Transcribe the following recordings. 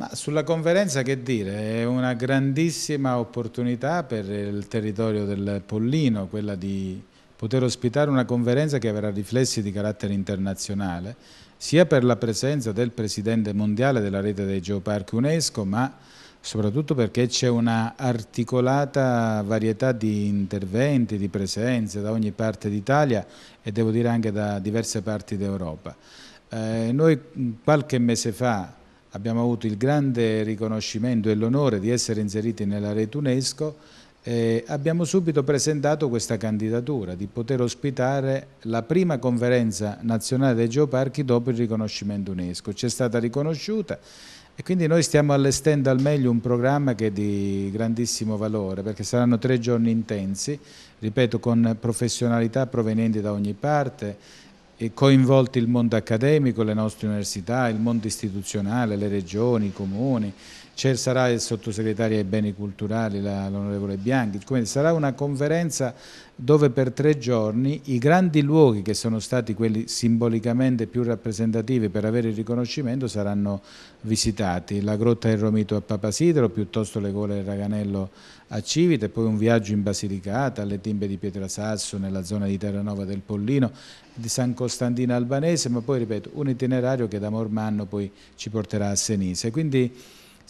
Ma sulla conferenza che dire, è una grandissima opportunità per il territorio del Pollino, quella di poter ospitare una conferenza che avrà riflessi di carattere internazionale, sia per la presenza del Presidente mondiale della rete dei geoparchi UNESCO, ma soprattutto perché c'è una articolata varietà di interventi, di presenze da ogni parte d'Italia e devo dire anche da diverse parti d'Europa. Eh, noi qualche mese fa abbiamo avuto il grande riconoscimento e l'onore di essere inseriti nella rete UNESCO eh, abbiamo subito presentato questa candidatura di poter ospitare la prima conferenza nazionale dei geoparchi dopo il riconoscimento UNESCO. Ci è stata riconosciuta e quindi noi stiamo allestendo al meglio un programma che è di grandissimo valore perché saranno tre giorni intensi, ripeto, con professionalità provenienti da ogni parte coinvolti il mondo accademico, le nostre università, il mondo istituzionale, le regioni, i comuni, c'è sarà il sottosegretario ai beni culturali, l'onorevole Bianchi, Quindi sarà una conferenza dove per tre giorni i grandi luoghi che sono stati quelli simbolicamente più rappresentativi per avere il riconoscimento saranno visitati, la grotta del Romito a Papasidro, piuttosto le gole del Raganello a Civite, poi un viaggio in Basilicata, alle timbe di Pietrasasso, nella zona di Terranova del Pollino, di San Costantino Albanese, ma poi ripeto un itinerario che da Mormanno poi ci porterà a Senise. Quindi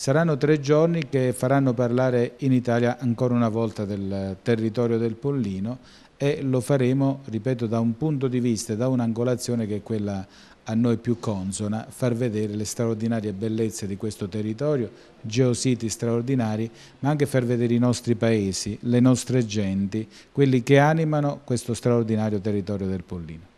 Saranno tre giorni che faranno parlare in Italia ancora una volta del territorio del Pollino e lo faremo, ripeto, da un punto di vista, da un'angolazione che è quella a noi più consona, far vedere le straordinarie bellezze di questo territorio, geositi straordinari, ma anche far vedere i nostri paesi, le nostre genti, quelli che animano questo straordinario territorio del Pollino.